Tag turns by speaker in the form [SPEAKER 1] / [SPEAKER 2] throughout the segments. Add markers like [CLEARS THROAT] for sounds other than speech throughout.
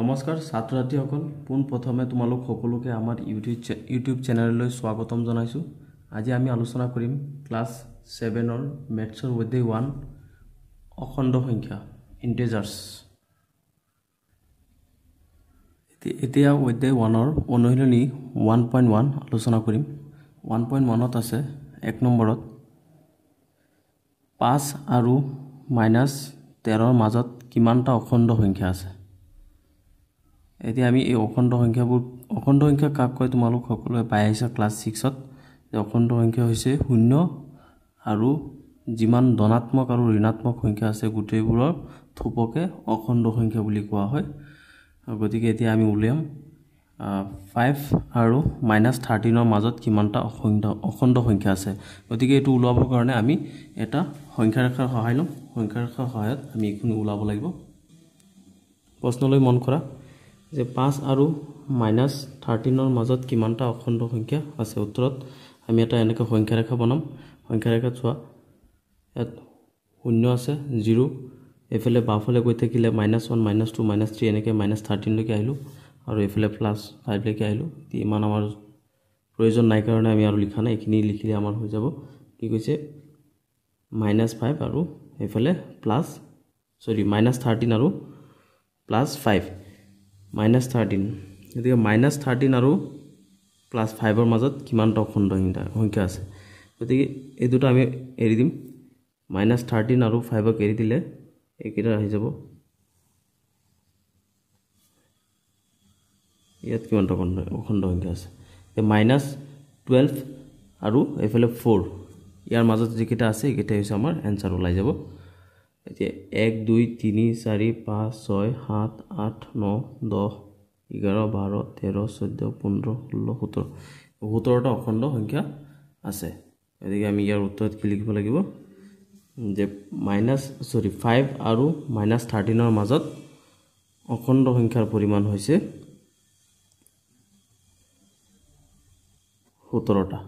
[SPEAKER 1] নমস্কাৰ ছাত্ৰ ছাত্ৰীসকল পোনপ্ৰথমে তোমালোক সকলোকে আমাৰ ইউটিউব ইউটিউব চেনেললৈ স্বাগতম জনাইছোঁ আজি আমি আলোচনা কৰিম ক্লাছ ছেভেনৰ মেথছৰ উইথে ওৱান অখণ্ড সংখ্যা ইণ্টেজাৰ্ছ এতিয়া উইথে ওৱানৰ অনুশীলনী ওৱান পইণ্ট ওৱান আলোচনা কৰিম ওৱান পইণ্ট ওৱানত আছে এক নম্বৰত পাঁচ আৰু মাইনাছ তেৰৰ মাজত কিমানটা অখণ্ড সংখ্যা আছে এতিয়া আমি এই অখণ্ড সংখ্যাবোৰ অখণ্ড সংখ্যা কাক কয় তোমালোক সকলোৱে পাই আহিছা ক্লাছ ছিক্সত যে অখণ্ড সংখ্যা হৈছে শূন্য আৰু যিমান ধনাত্মক আৰু ঋণাত্মক সংখ্যা আছে গোটেইবোৰৰ থোপকে অখণ্ড সংখ্যা বুলি কোৱা হয় গতিকে এতিয়া আমি উলিয়াম ফাইভ আৰু মাইনাছ থাৰ্টিনৰ মাজত কিমানটা অখণ্ড অখণ্ড সংখ্যা আছে গতিকে এইটো ওলাবৰ কাৰণে আমি এটা সংখ্যাৰেখাৰ সহায় ল'ম সংখ্যাৰেখাৰ সহায়ত আমি এইখিনি ওলাব লাগিব প্ৰশ্নলৈ মন কৰা যে পাঁচ আৰু মাইনাছ থাৰ্টিনৰ মাজত কিমানটা অখণ্ড সংখ্যা আছে উত্তৰত আমি এটা এনেকৈ সংখ্যা ৰেখা বনাম সংখ্যা ৰেখাত চোৱা ইয়াত শূন্য আছে জিৰ' এইফালে বাওঁফালে গৈ থাকিলে minus one minus two minus three এনেকৈ মাইনাছ থাৰ্টিনলৈকে আহিলোঁ আৰু এইফালে প্লাছ ফাইভলৈকে আহিলোঁ ইমান আমাৰ প্ৰয়োজন নাই কাৰণে আমি আৰু লিখা নাই এইখিনি লিখিলে আমাৰ হৈ যাব কি কৈছে মাইনাছ ফাইভ আৰু এইফালে প্লাছ চৰি মাইনাছ থাৰ্টিন আৰু প্লাছ ফাইভ মাইনাছ থাৰ্টিন গতিকে মাইনাছ থাৰ্টিন আৰু প্লাছ ফাইভৰ মাজত কিমান তখণ্ড সংখ্যা আছে গতিকে এই দুটা আমি এৰি দিম মাইনাছ থাৰ্টিন আৰু ফাইভক এৰি দিলে এইকেইটা আহি যাব ইয়াত কিমান তখণ্ড অখণ্ড সংখ্যা আছে এতিয়া মাইনাছ টুৱেলভ আৰু এইফালে ফ'ৰ ইয়াৰ মাজত যিকেইটা আছে এইকেইটাই হৈছে আমাৰ এনচাৰ ওলাই যাব এতিয়া এক দুই তিনি চাৰি পাঁচ ছয় সাত আঠ ন দহ এঘাৰ বাৰ তেৰ চৈধ্য পোন্ধৰ ষোল্ল সোতৰ সোতৰটা অখণ্ড সংখ্যা আছে গতিকে আমি ইয়াৰ উত্তৰত কি লিখিব লাগিব যে মাইনাছ চৰি ফাইভ আৰু মাইনাছ থাৰ্টিনৰ মাজত অখণ্ড সংখ্যাৰ পৰিমাণ হৈছে সোতৰটা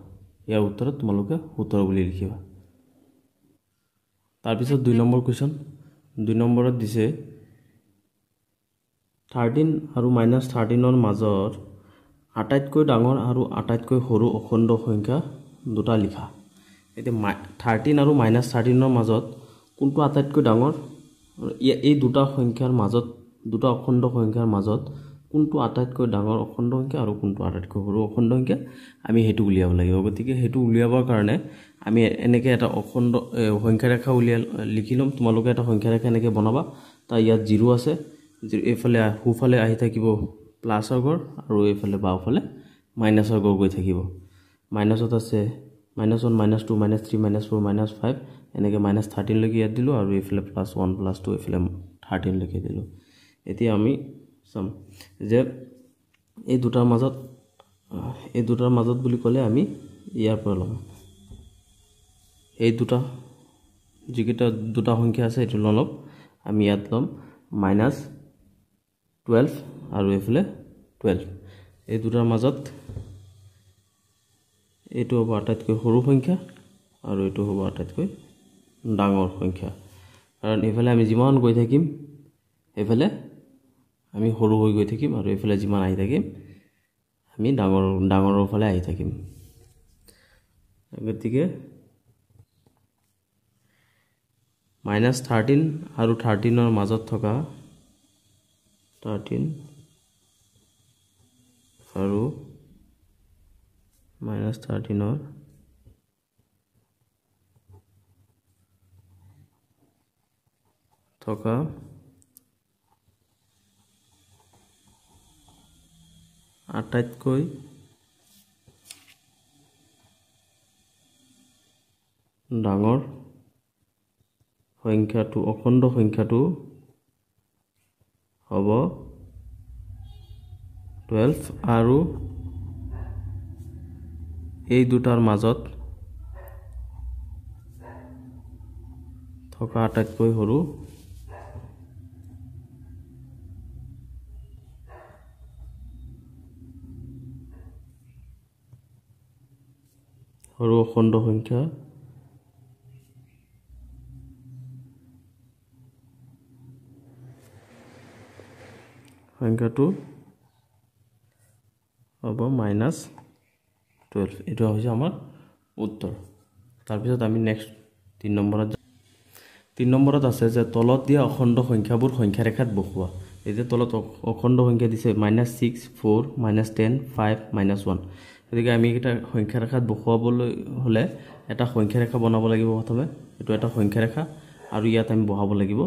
[SPEAKER 1] ইয়াৰ উত্তৰত তোমালোকে সোতৰ বুলি লিখিবা তাৰপিছত দুই নম্বৰ কুৱেশ্যন দুই নম্বৰত দিছে থাৰ্টিন আৰু মাইনাছ থাৰ্টিনৰ মাজত আটাইতকৈ ডাঙৰ আৰু আটাইতকৈ সৰু অখণ্ড সংখ্যা দুটা লিখা এতিয়া মাই থাৰ্টিন আৰু মাইনাছ থাৰ্টিনৰ মাজত কোনটো আটাইতকৈ ডাঙৰ আৰু এই দুটা সংখ্যাৰ মাজত দুটা অখণ্ড সংখ্যাৰ মাজত কোনটো আটাইতকৈ ডাঙৰ অখণ্ড সংখ্যা আৰু কোনটো আটাইতকৈ সৰু অখণ্ড সংখ্যা আমি সেইটো উলিয়াব লাগিব গতিকে সেইটো উলিয়াবৰ কাৰণে আমি এনেকৈ এটা অখণ্ড সংখ্যাৰেখা উলিয়াই লিখি ল'ম তোমালোকে এটা সংখ্যাৰেখা এনেকৈ বনাবা তাৰ ইয়াত জিৰো আছে এইফালে সোঁফালে আহি থাকিব প্লাছৰ ঘৰ আৰু এইফালে বাওঁফালে মাইনাছৰ ঘৰ গৈ থাকিব মাইনাছত আছে minus one minus two minus three minus four minus five এনেকৈ মাইনাছ থাৰ্টিনলৈকে ইয়াত দিলোঁ আৰু এইফালে প্লাছ ওৱান প্লাছ টু এইফালে থাৰ্টিনলৈকে দিলোঁ এতিয়া আমি চাম যে এই দুটাৰ মাজত এই দুটাৰ মাজত বুলি ক'লে আমি ইয়াৰ পৰা ল'ম এই দুটা যিকেইটা দুটা সংখ্যা আছে এইটো নলম আমি ইয়াত ল'ম মাইনাছ টুৱেলভ আৰু এইফালে টুৱেল্ভ এই দুটাৰ মাজত এইটো হ'ব আটাইতকৈ সৰু সংখ্যা আৰু এইটো হ'ব আটাইতকৈ ডাঙৰ সংখ্যা কাৰণ এইফালে আমি যিমান গৈ থাকিম সেইফালে আমি সৰু হৈ গৈ থাকিম আৰু এইফালে যিমান আহি থাকিম আমি ডাঙৰ ডাঙৰৰ ফালে আহি থাকিম গতিকে মাইনাছ থাৰ্টিন আৰু থাৰ্টিনৰ মাজত থকা থাৰ্টিন আৰু মাইনাছ থাৰ্টিনৰ থকা আটাইতকৈ ডাঙৰ সংখ্যাটো অখণ্ড সংখ্যাটো হ'ব টুৱেলভ আৰু এই দুটাৰ মাজত থকা আটাইতকৈ সৰু সৰু অখণ্ড সংখ্যা সংখ্যাটো হ'ব মাইনাছ টুৱেলভ এইটো হৈছে আমাৰ উত্তৰ তাৰপিছত আমি নেক্সট তিনি নম্বৰত তিনি নম্বৰত আছে যে তলত দিয়া অখণ্ড সংখ্যাবোৰ সংখ্যাৰেখাত বহোৱা এতিয়া তলত অখণ্ড সংখ্যা দিছে minus six four minus ten five minus one গতিকে আমি এটা সংখ্যাৰেখাত বহুৱাবলৈ হ'লে এটা সংখ্যাৰেখা বনাব লাগিব প্ৰথমে এইটো এটা সংখ্যাৰেখা আৰু ইয়াত আমি বহাব লাগিব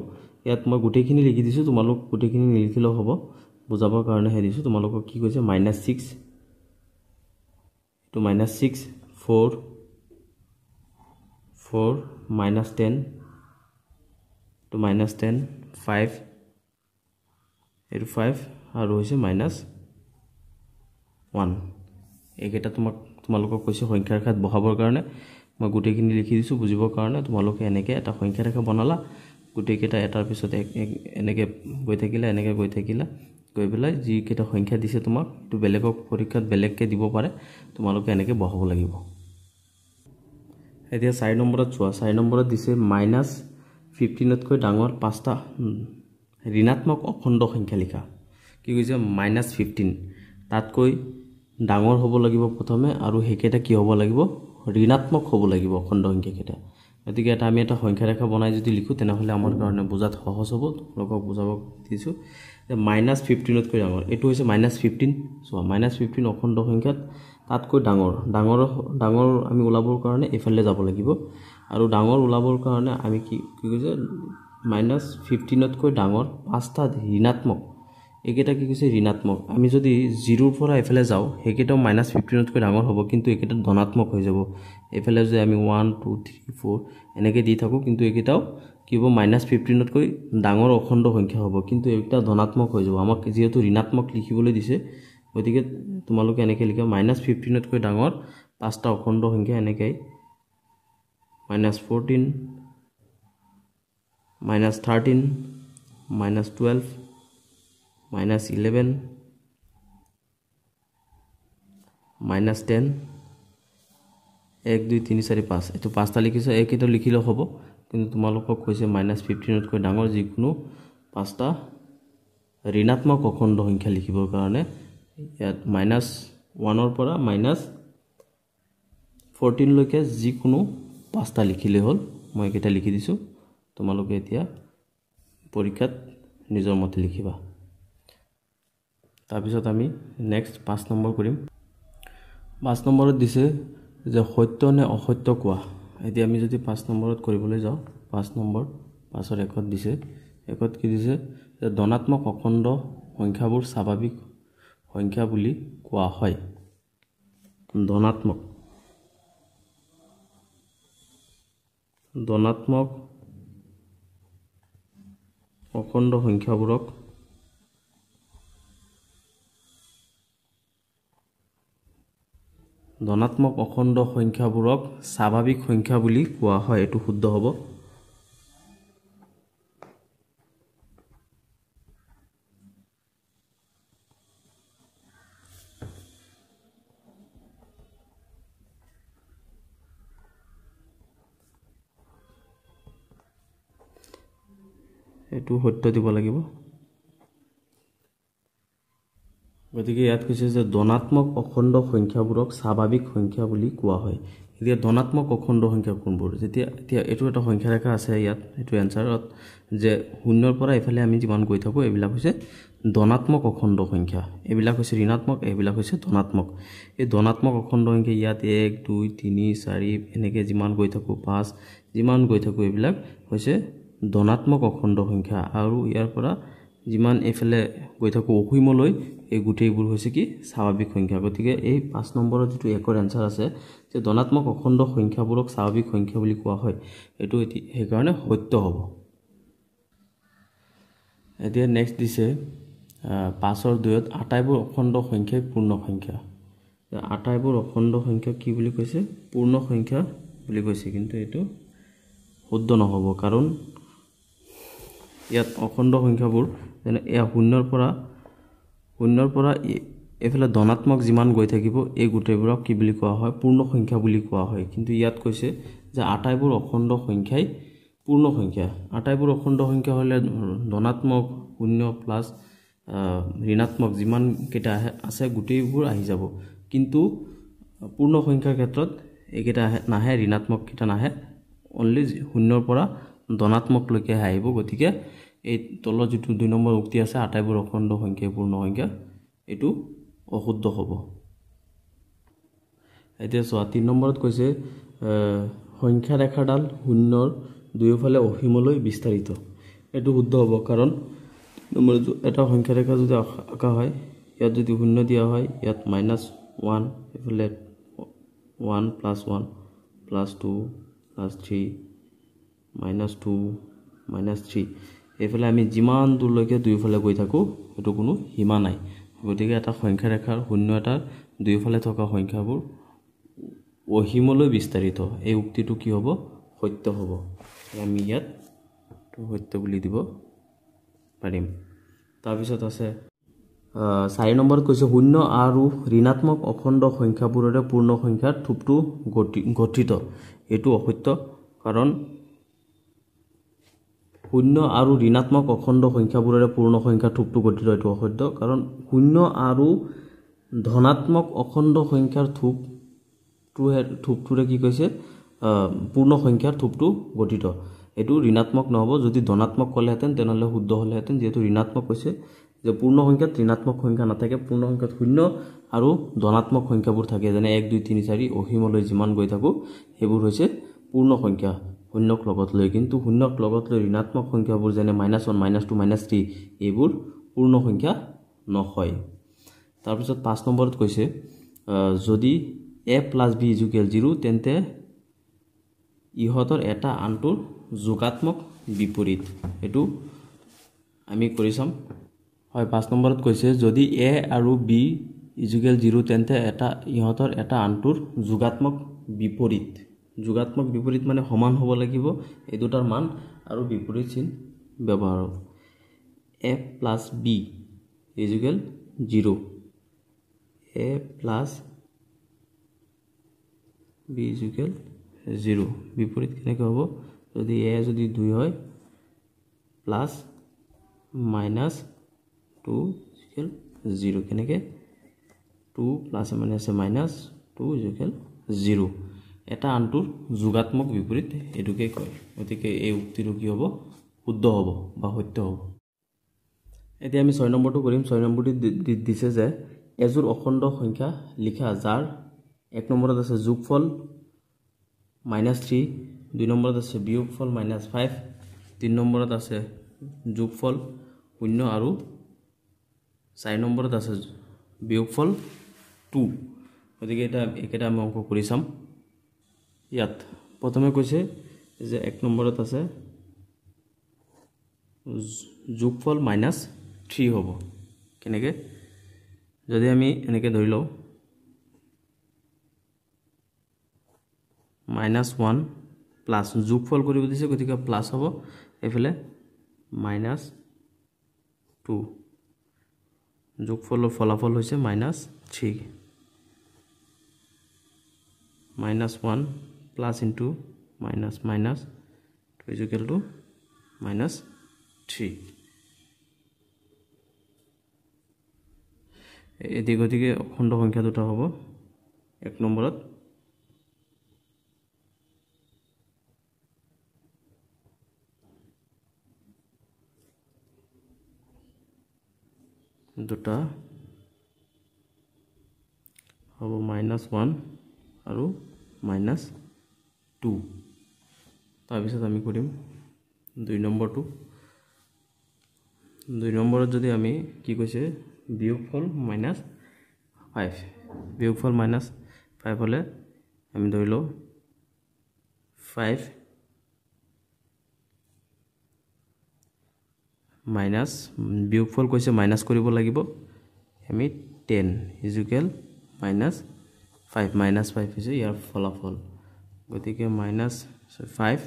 [SPEAKER 1] ইয়াত মই গোটেইখিনি লিখি দিছোঁ তোমালোক গোটেইখিনি নিলিখিলেও হ'ব বুজাবৰ কাৰণে হেৰি দিছোঁ তোমালোকক কি কৈছে মাইনাছ ছিক্স এইটো minus six four four minus ten এইটো মাইনাছ টেন ফাইভ এইটো ফাইভ আৰু হৈছে মাইনাছ ওৱান এইকেইটা তোমাক তোমালোকক কৈছোঁ সংখ্যা ৰেখাত বহাবৰ কাৰণে মই গোটেইখিনি লিখি দিছোঁ বুজিবৰ কাৰণে তোমালোকে এনেকৈ এটা সংখ্যা ৰেখা বনালা গোটেইকেইটা এটাৰ পিছত এনেকৈ গৈ থাকিলা এনেকৈ গৈ থাকিলা গৈ পেলাই যিকেইটা সংখ্যা দিছে তোমাক সেইটো বেলেগক পৰীক্ষাত বেলেগকৈ দিব পাৰে তোমালোকে এনেকৈ বহাব লাগিব এতিয়া চাৰি নম্বৰত চোৱা চাৰি নম্বৰত দিছে মাইনাছ ফিফটিনতকৈ ডাঙৰ পাঁচটা ঋণাত্মক অখণ্ড সংখ্যা লিখা কি কৈছে মাইনাছ ফিফটিন তাতকৈ ডাঙৰ হ'ব লাগিব প্ৰথমে আৰু সেইকেইটা কি হ'ব লাগিব ঋণাত্মক হ'ব লাগিব অখণ্ড সংখ্যাকেইটা গতিকে এটা আমি এটা সংখ্যাৰেখা বনাই যদি লিখোঁ তেনেহ'লে আমাৰ কাৰণে বুজাত সহজ হ'ব তোমালোকক বুজাব দিছোঁ মাইনাস ফিফটিনতকৈ ডাঙৰ এইটো হৈছে মাইনাছ ফিফটিন চোৱা মাইনাছ ফিফটিন অখণ্ড সংখ্যাত তাতকৈ ডাঙৰ ডাঙৰ ডাঙৰ আমি ওলাবৰ কাৰণে এইফালে যাব লাগিব আৰু ডাঙৰ ওলাবৰ কাৰণে আমি কি কি কৈছে মাইনাছ ফিফটিনতকৈ ডাঙৰ পাঁচটা ঋণাত্মক এইকেইটা কি কৈছে ঋণাত্মক আমি যদি জিৰ'ৰ পৰা এইফালে যাওঁ সেইকেইটাও মাইনাছ ফিফটিনতকৈ ডাঙৰ হ'ব কিন্তু এইকেইটা ধনাত্মক হৈ যাব এইফালে যদি আমি ওৱান টু থ্ৰী ফ'ৰ এনেকৈ দি থাকোঁ কিন্তু এইকেইটাও কি হ'ব মাইনাছ ফিফটিনতকৈ ডাঙৰ অখণ্ড সংখ্যা হ'ব কিন্তু এইকেইটা ধনাত্মক হৈ যাব আমাক যিহেতু ঋণাত্মক লিখিবলৈ দিছে গতিকে তোমালোকে এনেকৈ লিখা মাইনাছ ফিফটিনতকৈ ডাঙৰ পাঁচটা অখণ্ড সংখ্যা এনেকৈ minus fourteen minus thirteen minus twelve minus eleven minus ten এক দুই তিনি চাৰি পাঁচ এইটো পাঁচটা লিখিছোঁ এইকেইটা লিখিলেও হ'ব কিন্তু তোমালোকক কৈছে মাইনাছ ফিফটিনতকৈ ডাঙৰ যিকোনো পাঁচটা ঋণাত্মক অখণ্ড সংখ্যা লিখিবৰ কাৰণে ইয়াত মাইনাছ ওৱানৰ পৰা মাইনাছ ফৰ্টিনলৈকে যিকোনো পাঁচটা লিখিলেই হ'ল মই এইকেইটা লিখি দিছোঁ তোমালোকে এতিয়া পৰীক্ষাত নিজৰ মতে লিখিবা তাৰপিছত আমি নেক্সট পাঁচ নম্বৰ কৰিম পাঁচ নম্বৰত দিছে যে সত্য নে অসত্য কোৱা এতিয়া আমি যদি পাঁচ নম্বৰত কৰিবলৈ যাওঁ পাঁচ নম্বৰ পাঁচৰ একত দিছে একত কি দিছে যে ধনাত্মক অখণ্ড সংখ্যাবোৰ স্বাভাৱিক সংখ্যা বুলি কোৱা হয় ধনাত্মক ধনাত্মক অখণ্ড সংখ্যাবোৰক ধনাত্মক অখণ্ড সংখ্যাবোৰক স্বাভাৱিক সংখ্যা বুলি কোৱা হয় এইটো শুদ্ধ হ'ব এইটো সত্য দিব লাগিব গতিকে ইয়াত কৈছে যে ধনাত্মক অখণ্ড সংখ্যাবোৰক স্বাভাৱিক সংখ্যা বুলি কোৱা হয় এতিয়া ধনাত্মক অখণ্ড সংখ্যা কোনবোৰ যেতিয়া এতিয়া এইটো এটা সংখ্যা ৰেখা আছে ইয়াত এইটো এনচাৰত যে শূন্যৰ পৰা এইফালে আমি যিমান গৈ থাকোঁ এইবিলাক হৈছে ধনাত্মক অখণ্ড সংখ্যা এইবিলাক হৈছে ঋণাত্মক এইবিলাক হৈছে ধনাত্মক এই ধনাত্মক অখণ্ড সংখ্যা ইয়াত এক দুই তিনি চাৰি এনেকৈ যিমান গৈ থাকোঁ পাঁচ যিমান গৈ থাকোঁ এইবিলাক হৈছে ধনাত্মক অখণ্ড সংখ্যা আৰু ইয়াৰ পৰা যিমান এইফালে গৈ থাকোঁ অসীমলৈ এই গোটেইবোৰ হৈছে কি স্বাভাৱিক সংখ্যা গতিকে এই পাঁচ নম্বৰৰ যিটো একৰ এনচাৰ আছে যে ধনাত্মক অখণ্ড সংখ্যাবোৰক স্বাভাৱিক সংখ্যা বুলি কোৱা হয় এইটো এটি সেইকাৰণে সত্য হ'ব এতিয়া নেক্সট দিছে পাঁচৰ দুয়ত আটাইবোৰ অখণ্ড সংখ্যাই পূৰ্ণ সংখ্যা আটাইবোৰ অখণ্ড সংখ্যা কি বুলি কৈছে পূৰ্ণ সংখ্যা বুলি কৈছে কিন্তু এইটো শুদ্ধ নহ'ব কাৰণ ইয়াত অখণ্ড সংখ্যাবোৰ যেনে এয়া শূন্যৰ পৰা শূন্যৰ পৰা এইফালে ধনাত্মক যিমান গৈ থাকিব এই গোটেইবোৰক কি বুলি কোৱা হয় পূৰ্ণ সংখ্যা বুলি কোৱা হয় কিন্তু ইয়াত কৈছে যে আটাইবোৰ অখণ্ড সংখ্যাই পূৰ্ণ সংখ্যা আটাইবোৰ অখণ্ড সংখ্যা হ'লে ধনাত্মক শূন্য প্লাছ ঋণাত্মক যিমানকেইটা আহে আছে গোটেইবোৰ আহি যাব কিন্তু পূৰ্ণ সংখ্যাৰ ক্ষেত্ৰত এইকেইটা আহে নাহে ঋণাত্মককেইটা নাহে অনলি শূন্যৰ পৰা ধনাত্মকলৈকে আহিব গতিকে এই তলত যিটো দুই নম্বৰ উক্তি আছে আটাইবোৰ অখণ্ড সংখ্যা পূৰ্ণ সংখ্যা এইটো অশুদ্ধ হ'ব এতিয়া চোৱা তিনি নম্বৰত কৈছে সংখ্যা ৰেখাডাল শূন্যৰ দুয়োফালে অসীমলৈ বিস্তাৰিত এইটো শুদ্ধ হ'ব কাৰণ নম্বৰ এটা সংখ্যা ৰেখা যদি অঁকা হয় ইয়াত যদি শূন্য দিয়া হয় ইয়াত মাইনাছ ওৱান এইফালে one plus one plus two plus three minus two minus three এইফালে আমি যিমান দূৰলৈকে দুয়োফালে গৈ থাকোঁ সেইটো কোনো সীমা নাই গতিকে এটা সংখ্যা ৰেখাৰ শূন্য এটাৰ দুয়োফালে থকা সংখ্যাবোৰ অসীমলৈ বিস্তাৰিত এই উক্তিটো কি হ'ব সত্য হ'ব আমি ইয়াত সত্য বুলি দিব পাৰিম তাৰপিছত আছে চাৰি নম্বৰত কৈছে শূন্য আৰু ঋণাত্মক অখণ্ড সংখ্যাবোৰৰে পূৰ্ণ সংখ্যাৰ থোপটো গঠিত এইটো অসত্য কাৰণ শূন্য আৰু ঋণাত্মক অখণ্ড সংখ্যাবোৰেৰে পূৰ্ণ সংখ্যা থোপটো গঠিত এইটো অসত্য কাৰণ শূন্য আৰু ধনাত্মক অখণ্ড সংখ্যাৰ থোপটোহে থোপটোৰে কি কৈছে পূৰ্ণ সংখ্যাৰ থোপটো গঠিত এইটো ঋণাত্মক নহ'ব যদি ধনাত্মক ক'লেহেঁতেন তেনেহ'লে শুদ্ধ হ'লেহেঁতেন যিহেতু ঋণাত্মক কৈছে যে পূৰ্ণ সংখ্যাত ঋণাত্মক সংখ্যা নাথাকে পূৰ্ণ সংখ্যাত শূন্য আৰু ধনাত্মক সংখ্যাবোৰ থাকে যেনে এক দুই তিনি চাৰি অসীমলৈ যিমান গৈ থাকোঁ সেইবোৰ হৈছে পূৰ্ণ সংখ্যা শূন্যক লগত লৈ কিন্তু শূন্যক লগত লৈ ঋণাত্মক সংখ্যাবোৰ যেনে minus one minus two minus three এইবোৰ পূৰ্ণ সংখ্যা নহয় তাৰপিছত পাঁচ নম্বৰত কৈছে যদি A plus B equal zero' তেন্তে ইহঁতৰ এটা আনটোৰ যোগাত্মক বিপৰীত সেইটো আমি কৰি চাম হয় পাঁচ নম্বৰত কৈছে যদি এ আৰু বি ইজুকেল জিৰ' তেন্তে এটা ইহঁতৰ এটা আনটোৰ যোগাত্মক বিপৰীত যোগাত্মক বিপৰীত মানে সমান হ'ব লাগিব এই দুটাৰ মান আৰু বিপৰীত চিন ব্যৱহাৰক A plus B equal zero' A plus B equal zero' বিপৰীত কেনেকৈ হ'ব যদি এ যদি দুই হয় plus minus two equal zero' কেনেকৈ টু প্লাছ মানে আছে মাইনাছ টু ইজুকেল জিৰ' এটা আনটোৰ যোগাত্মক বিপৰীত এইটোকে কয় গতিকে এই উক্তিটো কি হ'ব শুদ্ধ হ'ব বা সত্য হ'ব এতিয়া আমি ছয় নম্বৰটো কৰিম ছয় নম্বৰটো দিছে যে এযোৰ অখণ্ড সংখ্যা লিখা যাৰ এক নম্বৰত আছে যোগফল মাইনাছ থ্ৰী দুই নম্বৰত আছে বিয়োগ ফল মাইনাছ ফাইভ তিনি নম্বৰত আছে যোগফল শূন্য আৰু চাৰি নম্বৰত আছে বিয়োগ ফল টু গতিকে এতিয়া এইকেইটা আমি অংশ কৰি চাম ইয়াত প্ৰথমে কৈছে যে এক নম্বৰত আছে যোগফল মাইনাছ থ্ৰী হ'ব কেনেকৈ যদি আমি এনেকৈ ধৰি লওঁ মাইনাছ ওৱান প্লাছ যোগফল কৰিব দিছে গতিকে প্লাছ হ'ব এইফালে মাইনাছ টু যোগফলৰ ফলাফল হৈছে minus three minus one plus into minus minus two equal two minus three এটি গতিকে অখণ্ড সংখ্যা দুটা হ'ব এক নম্বৰত দুটা হ'ব মাইনাছ ওৱান আৰু মাইনাছ টু তাৰপিছত আমি কৰিম দুই নম্বৰটো দুই নম্বৰত যদি আমি কি কৈছে বিয়োগফল মাইনাছ ফাইভ বিয়োগফল মাইনাছ ফাইভ হ'লে আমি ধৰি লওঁ ফাইভ মাইনাছ বিয়োগফল কৈছে মাইনাছ কৰিব লাগিব আমি ten equal minus five minus five হৈছে ইয়াৰ ফলাফল गति के माइनास फाइव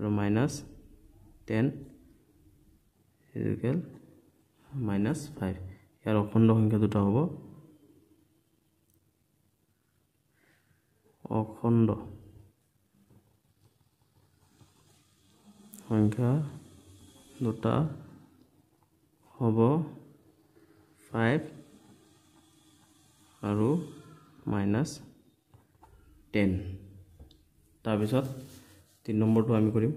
[SPEAKER 1] और minus ten equal minus five यार अखंड संख्या दूटा हम अखंड संख्या दूटा हम फाइव और माइनास টেন তাৰপিছত তিনি নম্বৰটো আমি কৰিম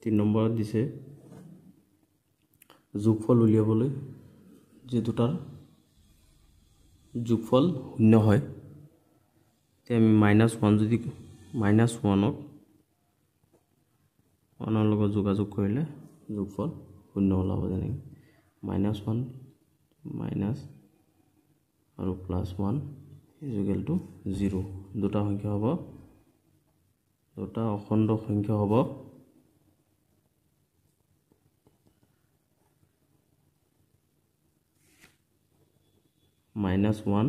[SPEAKER 1] তিনি নম্বৰত দিছে যোগফল উলিয়াবলৈ যে দুটাৰ যোগফল শূন্য হয় এতিয়া আমি মাইনাছ ওৱান যদি মাইনাছ ওৱানক ওৱানৰ লগত যোগাযোগ কৰিলে যোগফল শূন্য ওলাব যেনেকৈ মাইনাছ ওৱান মাইনাছ আৰু প্লাছ ওৱান ইজুকেলটো জিৰ' দুটা সংখ্যা হ'ব দুটা অখণ্ড সংখ্যা হ'ব মাইনাছ ওৱান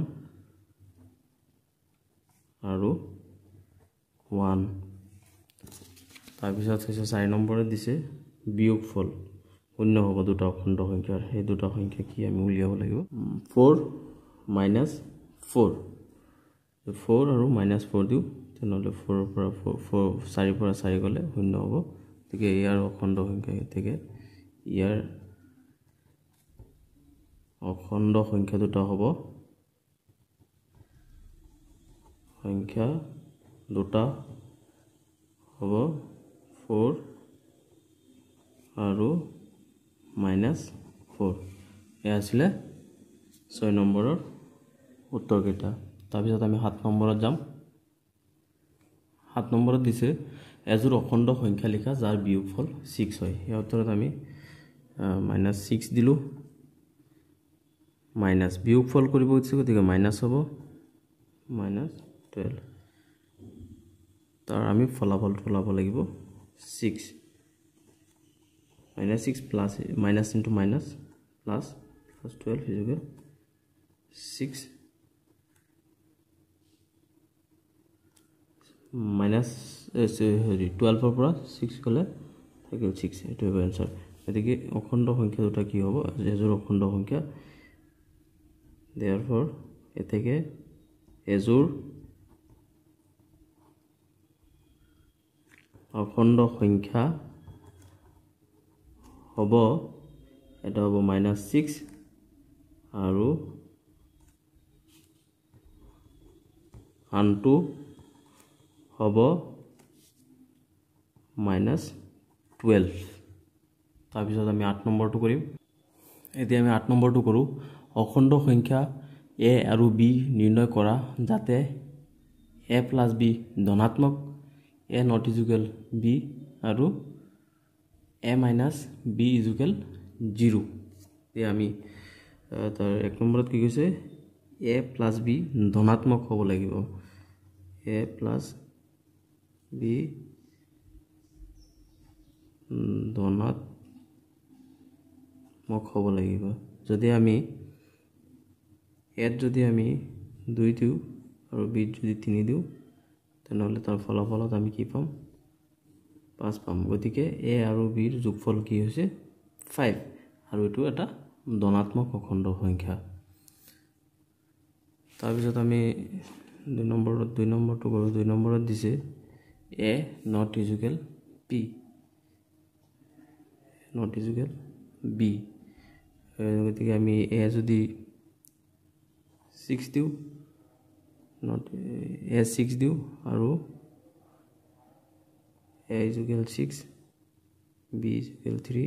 [SPEAKER 1] আৰু ওৱান তাৰপিছত হৈছে চাৰি নম্বৰত দিছে বিয়োগফল শূন্য হ'ব দুটা অখণ্ড সংখ্যাৰ সেই দুটা সংখ্যা কি আমি উলিয়াব লাগিব ফ'ৰ মাইনাছ ফ'ৰ ফ'ৰ আৰু মাইনাছ ফ'ৰ দিওঁ তেনেহ'লে ফ'ৰৰ পৰা ফ'ৰ ফ'ৰ চাৰিৰ পৰা চাৰি গ'লে শূন্য হ'ব গতিকে ইয়াৰ অখণ্ড সংখ্যা গতিকে ইয়াৰ অখণ্ড সংখ্যা দুটা হ'ব সংখ্যা দুটা হ'ব ফ'ৰ আৰু মাইনাছ ফ'ৰ এয়া আছিলে ছয় নম্বৰৰ উত্তৰকেইটা তাৰপিছত আমি সাত নম্বৰত যাম সাত নম্বৰত দিছে এযোৰ অখণ্ড সংখ্যা লিখা যাৰ বিয়োগফল ছিক্স হয় সেই উত্তৰত আমি মাইনাছ ছিক্স দিলোঁ মাইনাছ বিয়োগফল কৰিব গৈছে গতিকে মাইনাছ হ'ব মাইনাছ টুৱেলভ তাৰ আমি ফলাফলটো ওলাব লাগিব six minus six plus minus into minus plus plus twelve হিচাপে ছিক্স মাইনাছ হেৰি টুৱেলভৰ পৰা ছিক্স গ'লে থাকিল ছিক্স এইটো হ'ব এনচাৰ গতিকে অখণ্ড সংখ্যা দুটা কি হ'ব এযোৰ অখণ্ড সংখ্যা দেয়াৰ ফৰ এতেকে এযোৰ অখণ্ড সংখ্যা হ'ব এটা হ'ব মাইনাছ ছিক্স আৰু আনটো হ'ব মাইনাছ টুৱেল্ভ তাৰপিছত আমি আঠ নম্বৰটো কৰিম এতিয়া আমি আঠ নম্বৰটো কৰোঁ অখণ্ড সংখ্যা এ আৰু বি নিৰ্ণয় কৰা যাতে এ প্লাছ বি ধনাত্মক এ নট ইজুকেল বি আৰু A minus B equal zero' এতিয়া আমি তাৰ এক নম্বৰত কি কৈছে এ প্লাছ বি ধনাত্মক হ'ব লাগিব এ প্লাছ বি ধনাত্মক হ'ব লাগিব যদি আমি এত যদি আমি দুই দিওঁ আৰু বিত যদি তিনি দিওঁ তেনেহ'লে তাৰ ফলাফলত আমি কি পাম পাঁচ পাম গতিকে এ আৰু বিৰ যোগফল কি হৈছে ফাইভ আৰু এইটো এটা ধনাত্মক অখণ্ড সংখ্যা তাৰপিছত আমি দুই নম্বৰত দুই নম্বৰটো কৰোঁ দুই নম্বৰত দিছে A not equal P not equal B গতিকে আমি এ যদি ছিক্স দিওঁ নট এ ছিক্স দিওঁ আৰু A equal six B equal three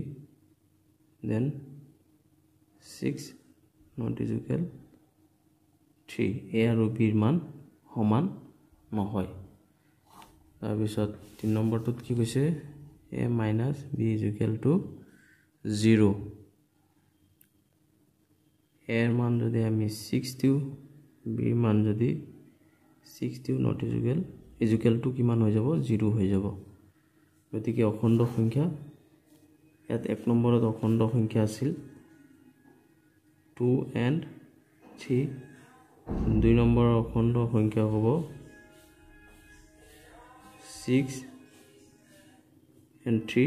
[SPEAKER 1] then six not equal three A আৰু বিৰ মান সমান নহয় তাৰপিছত তিনি নম্বৰটোত কি কৈছে A minus B equal two zero' এৰ মান যদি আমি ছিক্স দিওঁ বিৰ মান যদি ছিক্স দিওঁ নট ইজুকেল ইজুকেলটো কিমান হৈ যাব জিৰ' হৈ যাব গতিকে অখণ্ড সংখ্যা ইয়াত এক নম্বৰত অখণ্ড সংখ্যা আছিল টু এণ্ড থ্ৰী দুই নম্বৰৰ অখণ্ড সংখ্যা হ'ব সিক্স এণ্ড থ্ৰী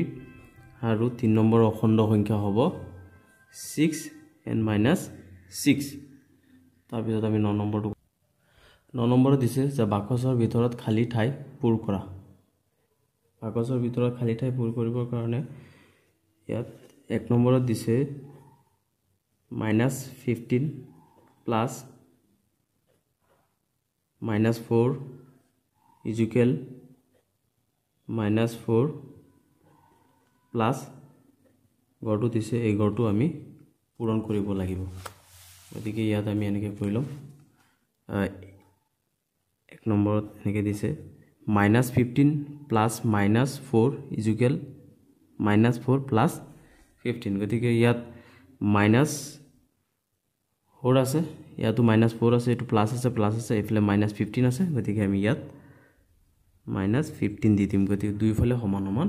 [SPEAKER 1] আৰু তিনি নম্বৰ অখণ্ড সংখ্যা হ'ব ছিক্স এণ্ড মাইনাছ ছিক্স তাৰপিছত আমি ন নম্বৰটো ন নম্বৰত দিছে যে বাকচৰ ভিতৰত খালী ঠাই পূৰ কৰা বাকচৰ ভিতৰত খালী ঠাই পূৰ কৰিবৰ কাৰণে ইয়াত এক নম্বৰত দিছে minus fifteen plus minus four equal minus four plus গড় দিছে এই গড় আমি পূরণ করব লাগবে গতি ইয়াত আমি এনেকে করে লম এক নম্বর এনেকে দিছে minus fifteen plus minus four equal minus four plus fifteen গতি ইয়াত মাইনাছ ফোর আছে ইয়াতো মাইনাছ ফোর আছে এই প্লাস আছে প্লাস আছে এইফালে মাইনাছ ফিফটিন আছে গতি আমি ইয়াত মাইনাস ফিফটিন দি দিম গতিকে দুইফালে সমান সমান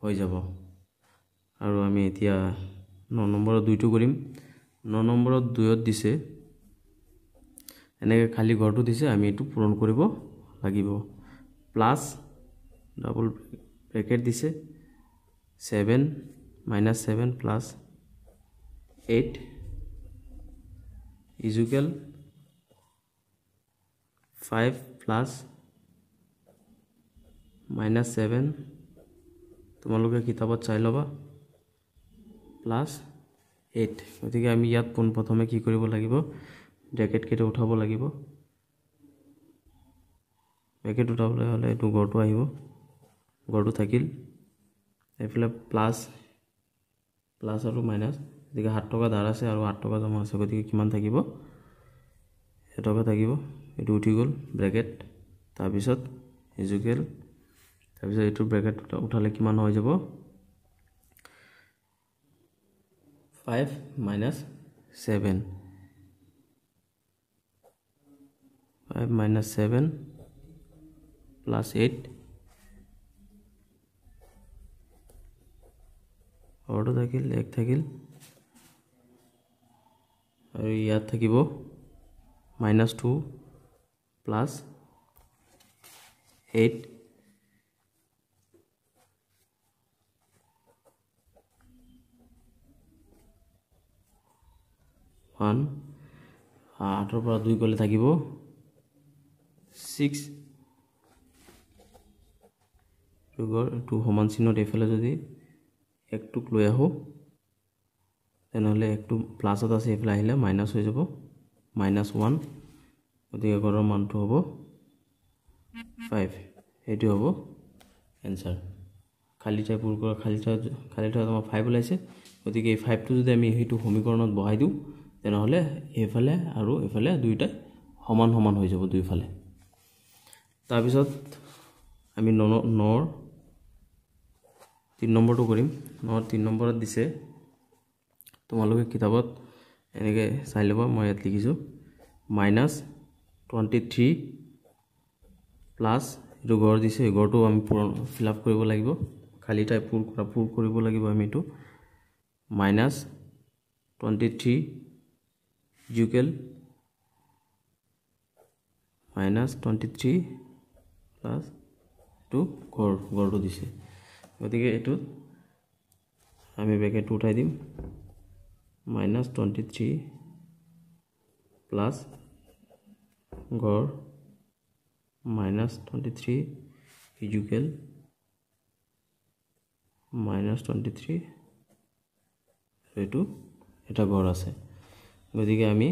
[SPEAKER 1] হৈ যাব আৰু আমি এতিয়া ন নম্বৰত দুইটো কৰিম ন নম্বৰত দুয়ত দিছে এনেকৈ খালী ঘৰটো দিছে আমি এইটো পূৰণ কৰিব লাগিব প্লাছ ডাবল ব্ৰেকেট দিছে seven minus seven plus eight equal five plus minus seven তোমালোকে কিতাপত চাই ল'বা প্লাছ এইট গতিকে আমি ইয়াত পোনপ্ৰথমে কি কৰিব লাগিব জেকেটকেইটা উঠাব লাগিব জেকেট উঠাবলৈ হ'লে এইটো গড়টো আহিব গড়টো থাকিল এইফালে প্লাছ প্লাছ আৰু মাইনাছ গতিকে সাত টকা ধাৰ আছে আৰু আঠ টকা জমা আছে গতিকে কিমান থাকিব এটকা থাকিব এইটো উঠি গ'ল ব্ৰেকেট তাৰপিছত ইজুকেল তাৰপিছত এইটো ব্ৰেকেট উঠালে কিমান হৈ যাব five minus seven five minus seven plus eight ঘৰটো থাকিল এক থাকিল আৰু ইয়াত থাকিব minus two plus eight one আঠৰ পৰা দুই গ'লে থাকিব ছিক্স যোগৰ এইটো সমান চিহ্নত এইফালে যদি একটোক লৈ আহোঁ তেনেহ'লে একটো প্লাছত আছে এইফালে আহিলে মাইনাছ হৈ যাব মাইনাছ ওৱান গতিকে এঘাৰৰ মানটো হ'ব ফাইভ সেইটো হ'ব এনচাৰ খালী ঠাই পূৰ কৰা খালী ঠাই খালী ঠাইত আমাৰ ফাইভ ওলাইছে গতিকে এই ফাইভটো যদি আমি সেইটো সমীকৰণত বহাই দিওঁ তেনেহ'লে এইফালে আৰু এইফালে দুয়োটাই সমান সমান হৈ যাব দুয়োফালে তাৰপিছত আমি ন নৰ তিনি নম্বৰটো কৰিম ন তিনি নম্বৰত দিছে তোমালোকে কিতাপত এনেকৈ চাই ল'বা মই ইয়াত লিখিছোঁ মাইনাছ টুৱেণ্টি থ্ৰী প্লাছ এইটো গড় দিছে গড়টো আমি পূৰণ ফিল আপ কৰিব লাগিব খালী ঠাই পূৰ কৰা পূৰ কৰিব লাগিব আমি এইটো minus twenty three equal minus twenty three plus two घर घर तो दी गति के आम बेकेट उठा दूम माइनास ट्वेंटी थ्री प्लस घर minus twenty three equal minus twenty three यू एट घर आ গতিকে আমি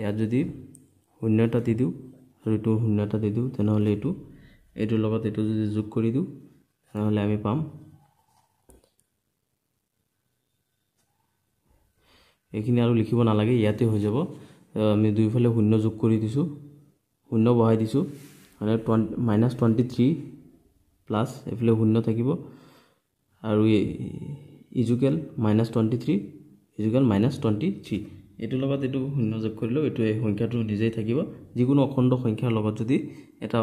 [SPEAKER 1] ইয়াত যদি শূন্য এটা দি দিওঁ আৰু এইটো শূন্য এটা দি দিওঁ তেনেহ'লে এইটো এইটোৰ লগত এইটো যদি যোগ কৰি দিওঁ তেনেহ'লে আমি পাম এইখিনি আৰু লিখিব নালাগে ইয়াতে হৈ যাব আমি দুইফালে শূন্য যোগ কৰি দিছোঁ শূন্য বঢ়াই দিছোঁ মানে twenty minus twenty three plus এইফালে শূন্য থাকিব আৰু equal minus twenty three equal minus twenty three এইটোৰ লগত এইটো শূন্য যোগ কৰিলেও এইটো এই সংখ্যাটো নিজেই থাকিব যিকোনো অখণ্ড সংখ্যাৰ লগত যদি এটা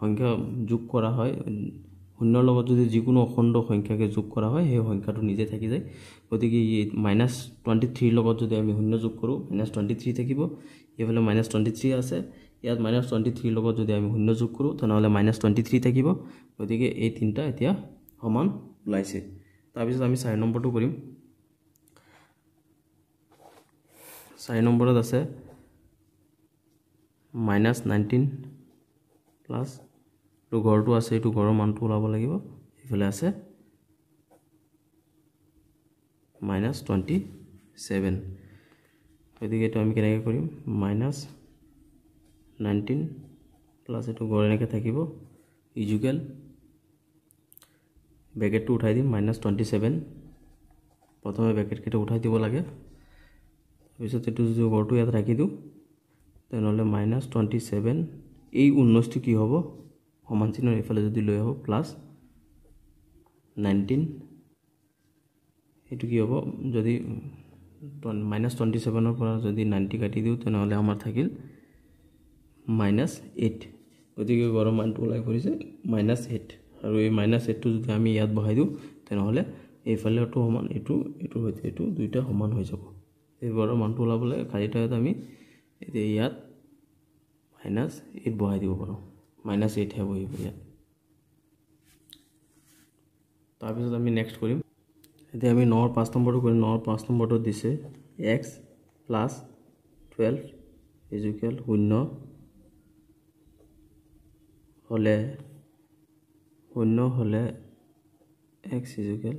[SPEAKER 1] সংখ্যা যোগ কৰা হয় শূন্যৰ লগত যদি যিকোনো অখণ্ড সংখ্যাকে যোগ কৰা হয় সেই সংখ্যাটো নিজে থাকি যায় গতিকে ই মাইনাছ টুৱেণ্টি থ্ৰীৰ লগত যদি আমি শূন্য যোগ কৰোঁ মাইনাছ টুৱেণ্টি থ্ৰী থাকিব এইফালে মাইনাছ টুৱেণ্টি থ্ৰী আছে ইয়াত মাইনাছ টুৱেণ্টি থ্ৰীৰ লগত যদি আমি শূন্য যোগ কৰোঁ তেনেহ'লে মাইনাছ টুৱেণ্টি থ্ৰী থাকিব গতিকে এই তিনিটা এতিয়া সমান ওলাইছে তাৰপিছত আমি চাৰি নম্বৰটো কৰিম চাৰি নম্বৰত আছে মাইনাছ নাইনটিন প্লাছ এইটো ঘৰটো আছে এইটো ঘৰৰ মানটো ওলাব লাগিব এইফালে আছে মাইনাছ টুৱেণ্টি সেভেন গতিকে এইটো আমি কেনেকৈ কৰিম মাইনাছ নাইনটিন প্লাছ এইটো গড় এনেকৈ থাকিব ইজুকেল ব্ৰেকেটটো উঠাই দিম মাইনাছ টুৱেণ্টি সেভেন প্ৰথমে ব্ৰেকেটকেইটা উঠাই দিব লাগে তাৰপিছত এইটো যোগৰটো ইয়াত ৰাখি দিওঁ তেনেহ'লে মাইনাছ টুৱেণ্টি ছেভেন এই ঊনৈছটো কি হ'ব সমান চিহ্ন এইফালে যদি লৈ আহোঁ প্লাছ নাইনটিন এইটো কি হ'ব যদি মাইনাছ টুৱেণ্টি ছেভেনৰ পৰা যদি নাইণ্টি কাটি দিওঁ তেনেহ'লে আমাৰ থাকিল মাইনাছ এইট গতিকে গৰম মানটো ওলাই পৰিছে মাইনাছ এইট আৰু এই মাইনাছ এইটটো যদি আমি ইয়াত বহাই দিওঁ তেনেহ'লে এইফালেতো সমান এইটো এইটোৰ সৈতে এইটো দুয়োটা সমান হৈ যাব এইবাৰ মানটো ওলাবলৈ খালী ঠাইত আমি এতিয়া ইয়াত মাইনাছ এইট বহাই দিব পাৰোঁ মাইনাছ এইটহে বহিব ইয়াত তাৰপিছত আমি নেক্সট কৰিম এতিয়া আমি নৰ পাঁচ নম্বৰটো কৰিম নৰ পাঁচ নম্বৰটোত দিছে এক্স প্লাছ টুৱেলভ ইজুকেল শূন্য হ'লে শূন্য হ'লে এক্স ইজুকেল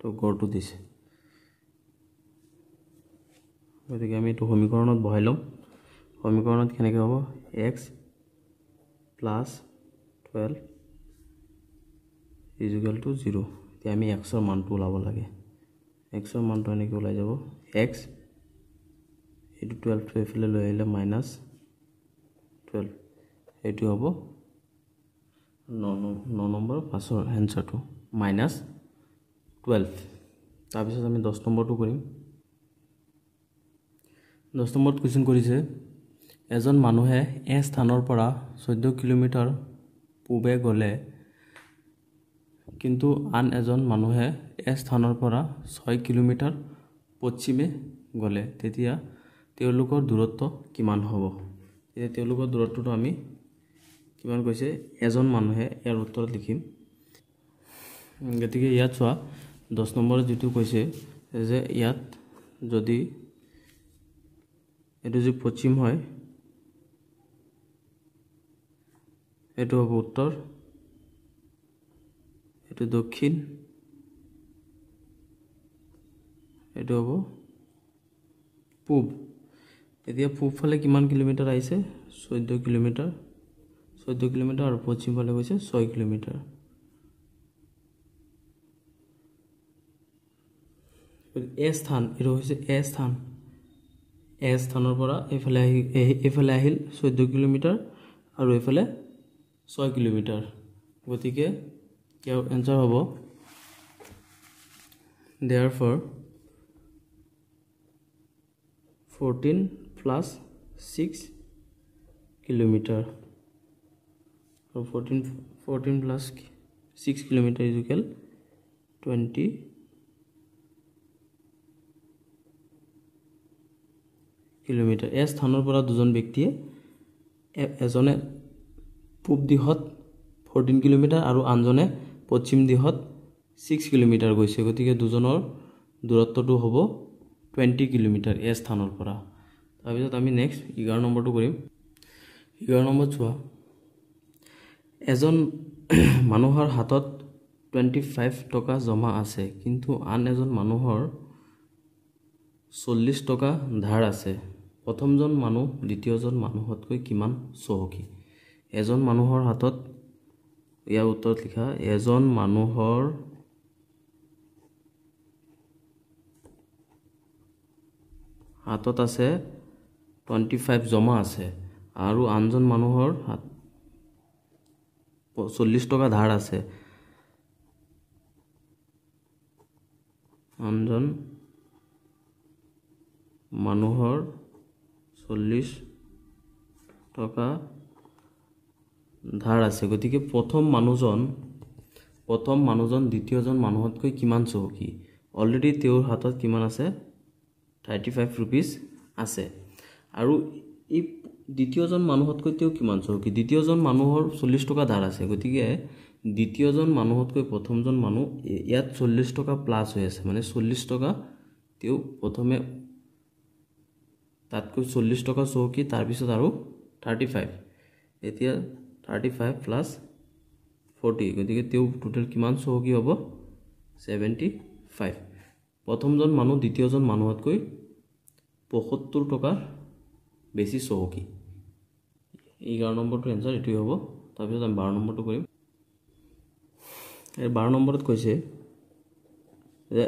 [SPEAKER 1] তো গড়টো দিছে গতিকে আমি এইটো সমীকৰণত বহাই ল'ম সমীকৰণত কেনেকৈ হ'ব x plus twelve equal two zero' এতিয়া আমি এক্সৰ মানটো ওলাব লাগে এক্সৰ মানটো এনেকৈ ওলাই যাব এক্স এইটো টুৱেল্ভটো এইফালে লৈ আহিলে মাইনাছ টুৱেল্ভ এইটো হ'ব ন নম্বৰ পাঁচৰ এঞ্চাৰটো মাইনাছ টুৱেল্ভ তাৰপিছত আমি দহ নম্বৰটো কৰিম দহ নম্বৰত কুৱেশ্যন কৰিছে এজন মানুহে এ স্থানৰ পৰা চৈধ্য কিলোমিটাৰ পূবে গ'লে কিন্তু আন এজন মানুহে এ স্থানৰ পৰা ছয় কিলোমিটাৰ পশ্চিমে গ'লে তেতিয়া তেওঁলোকৰ দূৰত্ব কিমান হ'ব তেতিয়া তেওঁলোকৰ দূৰত্বটো আমি কিমান কৈছে এজন মানুহে ইয়াৰ উত্তৰত লিখিম গতিকে ইয়াত চোৱা দহ নম্বৰত যিটো কৈছে যে ইয়াত যদি এইটো যদি পশ্চিম হয় এইটো হ'ব উত্তৰ এইটো দক্ষিণ এইটো হ'ব পূব এতিয়া পূবফালে কিমান কিলোমিটাৰ আহিছে চৈধ্য কিলোমিটাৰ চৈধ্য কিলোমিটাৰ আৰু পশ্চিমফালে গৈছে ছয় কিলোমিটাৰ এ স্থান এইটো হৈছে এ স্থান এ স্থানৰ পৰা এইফালে আহি এইফালে আহিল চৈধ্য কিলোমিটাৰ আৰু এইফালে ছয় কিলোমিটাৰ গতিকে ইয়াৰ এঞ্চাৰ হ'ব therefore fourteen plus six kilometre আৰু fourteen fourteen plus six kilometre is twenty kilometre এ স্থানৰ পৰা দুজন ব্যক্তিয়ে এজনে পূব দিশত ফৰ্টিন কিলোমিটাৰ আৰু আনজনে পশ্চিম দিশত ছিক্স কিলোমিটাৰ গৈছে গতিকে দুজনৰ দূৰত্বটো হ'ব টুৱেণ্টি কিলোমিটাৰ এ স্থানৰ পৰা তাৰপিছত আমি নেক্সট এঘাৰ নম্বৰটো কৰিম এঘাৰ নম্বৰ চোৱা এজন [CLEARS THROAT] মানুহৰ হাতত টুৱেণ্টি ফাইভ টকা জমা আছে কিন্তু আন এজন মানুহৰ চল্লিছ টকা ধাৰ আছে প্ৰথমজন মানুহ দ্বিতীয়জন মানুহতকৈ কিমান চহকী এজন মানুহৰ হাতত ইয়াৰ উত্তৰত লিখা এজন মানুহৰ হাতত আছে টুৱেণ্টি ফাইভ জমা আছে আৰু আনজন মানুহৰ হাত চল্লিছ টকা ধাৰ আছে আনজন মানুহৰ চল্লিছ টকা ধাৰ আছে গতিকে প্ৰথম মানুহজন প্ৰথম মানুহজন দ্বিতীয়জন মানুহতকৈ কিমান চহকী অলৰেডি তেওঁৰ হাতত কিমান আছে থাৰ্টি ফাইভ ৰুপিজ আছে আৰু এই দ্বিতীয়জন মানুহতকৈ তেওঁ কিমান চহকী দ্বিতীয়জন মানুহৰ চল্লিছ টকা ধাৰ আছে গতিকে দ্বিতীয়জন মানুহতকৈ প্ৰথমজন মানুহ ইয়াত চল্লিছ টকা প্লাছ হৈ আছে মানে চল্লিছ টকা তেওঁ প্ৰথমে তাতকৈ চল্লিছ টকা চহকী তাৰপিছত আৰু থাৰ্টি ফাইভ এতিয়া থাৰ্টি ফাইভ প্লাছ ফৰ্টি গতিকে তেওঁ টোটেল কিমান চহকী হ'ব ছেভেণ্টি ফাইভ প্ৰথমজন মানুহ দ্বিতীয়জন মানুহতকৈ পঁয়সত্তৰ টকাৰ বেছি চহকী এঘাৰ নম্বৰটো এনচাৰ এইটোৱে হ'ব তাৰপিছত আমি বাৰ নম্বৰটো কৰিম বাৰ নম্বৰত কৈছে যে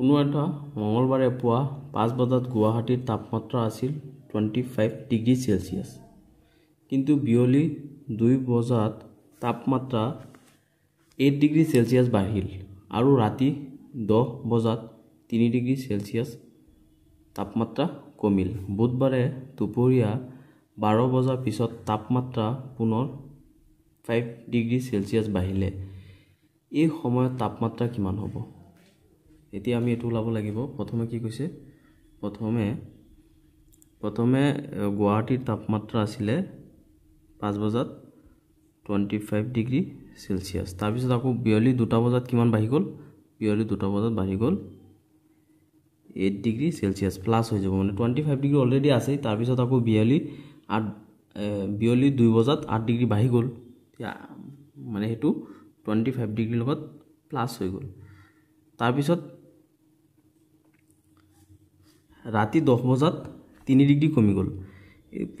[SPEAKER 1] কোনো এটা মঙলবাৰে পুৱা পাঁচ বজাত গুৱাহাটীৰ তাপমাত্ৰা আছিল টুৱেণ্টি ফাইভ ডিগ্ৰী চেলচিয়াছ কিন্তু বিয়লি দুই বজাত তাপমাত্ৰা এইট ডিগ্ৰী চেলচিয়াছ বাঢ়িল আৰু ৰাতি দহ বজাত তিনি ডিগ্ৰী চেলচিয়াছ তাপমাত্ৰা কমিল বুধবাৰে দুপৰীয়া বাৰ বজাৰ পিছত তাপমাত্ৰা পুনৰ ফাইভ ডিগ্ৰী চেলচিয়াছ বাঢ়িলে এই সময়ত তাপমাত্ৰা কিমান হ'ব এতিয়া আমি এইটো ওলাব লাগিব প্ৰথমে কি কৈছে প্ৰথমে প্ৰথমে গুৱাহাটীৰ তাপমাত্ৰা আছিলে পাঁচ বজাত টুৱেণ্টি ফাইভ ডিগ্ৰী চেলচিয়াছ তাৰপিছত আকৌ বিয়লি দুটা বজাত কিমান বাঢ়ি গ'ল বিয়লি দুটা বজাত বাঢ়ি গ'ল এইট ডিগ্ৰী চেলচিয়াছ প্লাছ হৈ যাব মানে টুৱেণ্টি ফাইভ ডিগ্ৰী অলৰেডি আছেই তাৰপিছত আকৌ বিয়লি আঠ বিয়লি দুই বজাত আঠ ডিগ্ৰী বাঢ়ি গ'ল মানে সেইটো টুৱেণ্টি ফাইভ ডিগ্ৰীৰ লগত প্লাছ হৈ গ'ল তাৰপিছত ৰাতি দহ বজাত তিনি ডিগ্ৰী কমি গ'ল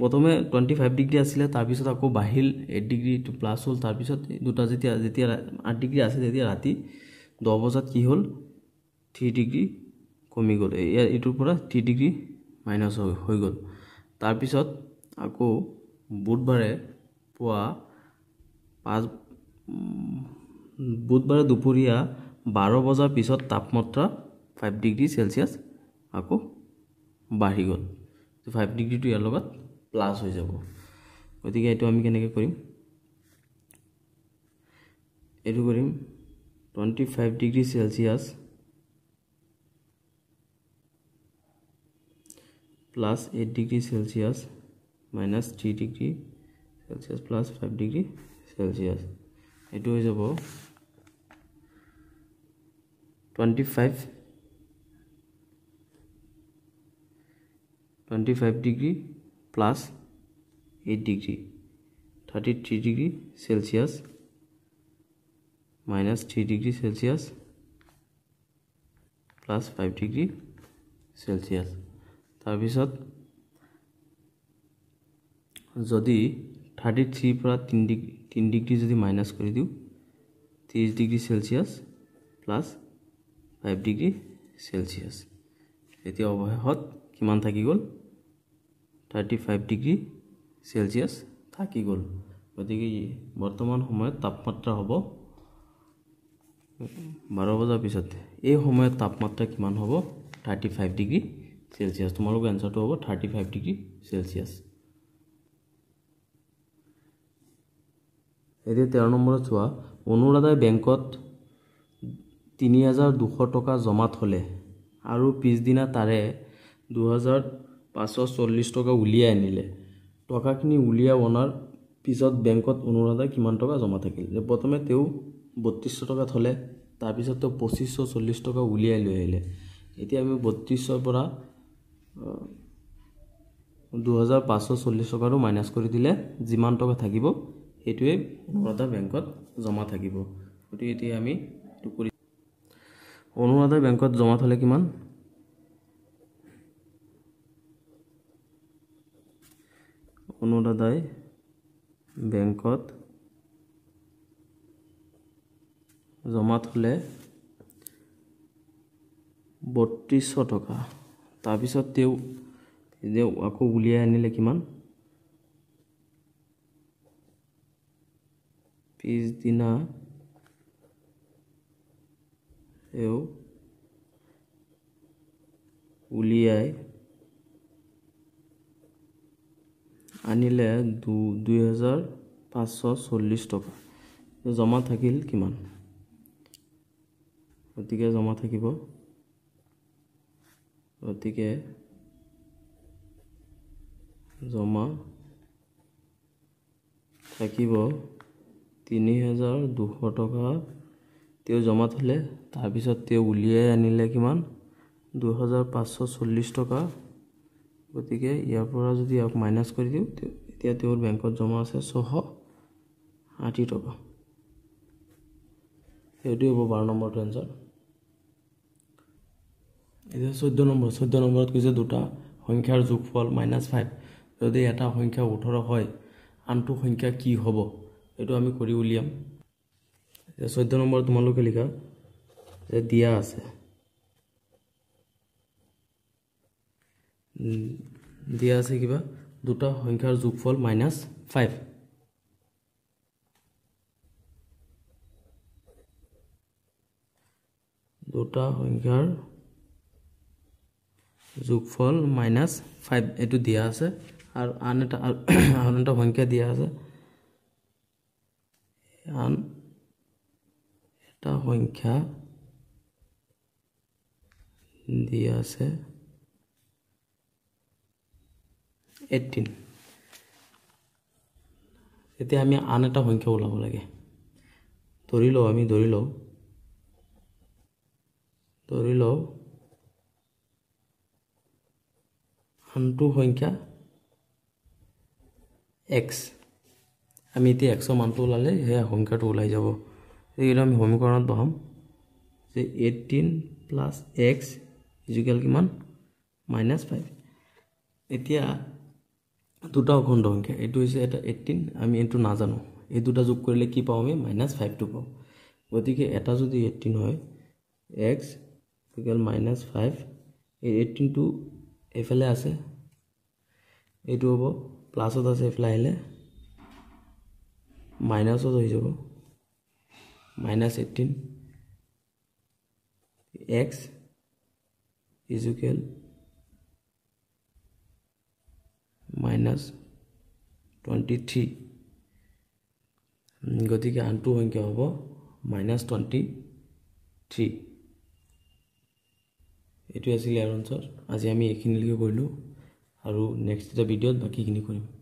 [SPEAKER 1] প্ৰথমে টুৱেণ্টি ফাইভ ডিগ্ৰী আছিলে তাৰপিছত আকৌ বাঢ়িল এইট ডিগ্ৰীটো প্লাছ হ'ল তাৰপিছত দুটা যেতিয়া যেতিয়া আঠ ডিগ্ৰী আছে তেতিয়া ৰাতি দহ বজাত কি হ'ল থ্ৰী ডিগ্ৰী কমি গ'ল ইয়াৰ এইটোৰ পৰা থ্ৰী ডিগ্ৰী মাইনাছ হৈ হৈ গ'ল তাৰপিছত আকৌ বুধবাৰে পুৱা পাঁচ বুধবাৰে দুপৰীয়া বাৰ বজাৰ পিছত তাপমাত্ৰা ফাইভ ডিগ্ৰী চেলচিয়াছ আকৌ বাঢ়ি গ'ল ফাইভ ডিগ্ৰীটো ইয়াৰ লগত প্লাছ হৈ যাব গতিকে এইটো আমি কেনেকৈ কৰিম এইটো কৰিম twenty five degree Celsius plus eight degree Celsius minus three degree Celsius plus five degree Celsius এইটো হৈ যাব twenty five twenty five degree plus eight degree thirty three degree Celsius minus three degree Celsius plus five degree Celsius তাৰপিছত যদি thirty থ্ৰীৰ পৰা তিনি degree তিনি degree যদি minus কৰি দিওঁ ত্ৰিছ degree Celsius plus five degree এতিয়া অৱশেষত কিমান থাকি গ'ল থাৰ্টি ফাইভ ডিগ্ৰী চেলচিয়াছ থাকি গ'ল গতিকে বৰ্তমান সময়ত তাপমাত্ৰা হ'ব বাৰ বজাৰ পিছত এই সময়ত তাপমাত্ৰা কিমান হ'ব থাৰ্টি ফাইভ ডিগ্ৰী চেলচিয়াছ তোমালোকৰ এনচাৰটো হ'ব থাৰ্টি ফাইভ ডিগ্ৰী চেলচিয়াছ এতিয়া তেৰ নম্বৰত চোৱা অনুৰাধাই বেংকত তিনি হাজাৰ দুশ টকা জমা থ'লে আৰু পিছদিনা তাৰে দুহেজাৰ পাঁচশ চল্লিছ টকা উলিয়াই আনিলে টকাখিনি উলিয়াই অনাৰ পিছত বেংকত অনুৰাধাই কিমান টকা জমা থাকিল যে প্ৰথমে তেওঁ বত্ৰিছশ টকা থ'লে তাৰপিছত তেওঁ পঁচিছশ চল্লিছ টকা উলিয়াই লৈ আহিলে এতিয়া আমি বত্ৰিছৰ পৰা দুহেজাৰ পাঁচশ চল্লিছ টকাটো মাইনাছ কৰি দিলে যিমান টকা থাকিব সেইটোৱে অনুৰাধা বেংকত জমা থাকিব গতিকে এতিয়া আমি এইটো কৰি অনুৰাধা বেংকত জমা থ'লে কিমান কোনো দাদাই বেংকত জমা থ'লে বত্ৰিছশ টকা তাৰপিছত তেওঁ তেওঁ আকৌ উলিয়াই আনিলে কিমান পিছদিনা তেওঁ উলিয়াই আনিলে দু দুই হাজাৰ পাঁচশ চল্লিছ টকা জমা থাকিল কিমান গতিকে জমা থাকিব গতিকে জমা থাকিব তিনি হাজাৰ দুশ টকা তেওঁ জমা থ'লে তাৰপিছত তেওঁ উলিয়াই আনিলে কিমান দুহেজাৰ পাঁচশ চল্লিছ টকা গতিকে ইয়াৰ পৰা যদি ইয়াক মাইনাছ কৰি দিওঁ এতিয়া তেওঁৰ বেংকত জমা আছে ছশ ষাঠি টকা সেইটোৱে হ'ব বাৰ নম্বৰটো এঞ্চাৰ এতিয়া চৈধ্য নম্বৰ চৈধ্য নম্বৰত কৈছে দুটা সংখ্যাৰ যোগ ফল মাইনাছ ফাইভ যদি এটা সংখ্যা ওঠৰ হয় আনটো সংখ্যা কি হ'ব সেইটো আমি কৰি উলিয়াম এতিয়া চৈধ্য নম্বৰ তোমালোকে লিখা যে দিয়া আছে দিয়া আছে কিবা দুটা সংখ্যাৰ যোগফল মাইনাছ ফাইভ দুটা সংখ্যাৰ যোগফল মাইনাছ ফাইভ এইটো দিয়া আছে আৰু আন এটা [COUGHS] আন এটা সংখ্যা দিয়া আছে আন এটা সংখ্যা দিয়া আছে এইটিন এতিয়া আমি আন এটা সংখ্যা ওলাব লাগে ধৰি লওঁ আমি ধৰি লওঁ ধৰি লওঁ আনটো সংখ্যা এক্স আমি এতিয়া এক্স মানটো ওলালে সেয়া সংখ্যাটো ওলাই যাব এইকেইটা আমি সমীকৰণত বহাম যে এইটিন প্লাছ এক্স ইজুকেল কিমান মাইনাছ ফাইভ এতিয়া দুটা অখণ্ড সংখ্যা এইটো হৈছে এটা এইটিন আমি এইটো নাজানো এই দুটা যোগ কৰিলে কি পাওঁ আমি মাইনাছ ফাইভটো পাওঁ গতিকে এটা যদি এইটিন হয় এক্স টুকেল মাইনাছ ফাইভ এই এইটিনটো এইফালে আছে এইটো হ'ব প্লাছত আছে এইফালে আহিলে মাইনাছত আহি যাব minus eighteen x equal minus twenty three গতিকে আনটো সংখ্যা হ'ব মাইনাছ টুৱেণ্টি থ্ৰী এইটোৱে আছিলে ইয়াৰ অঞ্চল আজি আমি এইখিনিলৈকে কৰিলোঁ আৰু নেক্সট এটা ভিডিঅ'ত বাকীখিনি কৰিম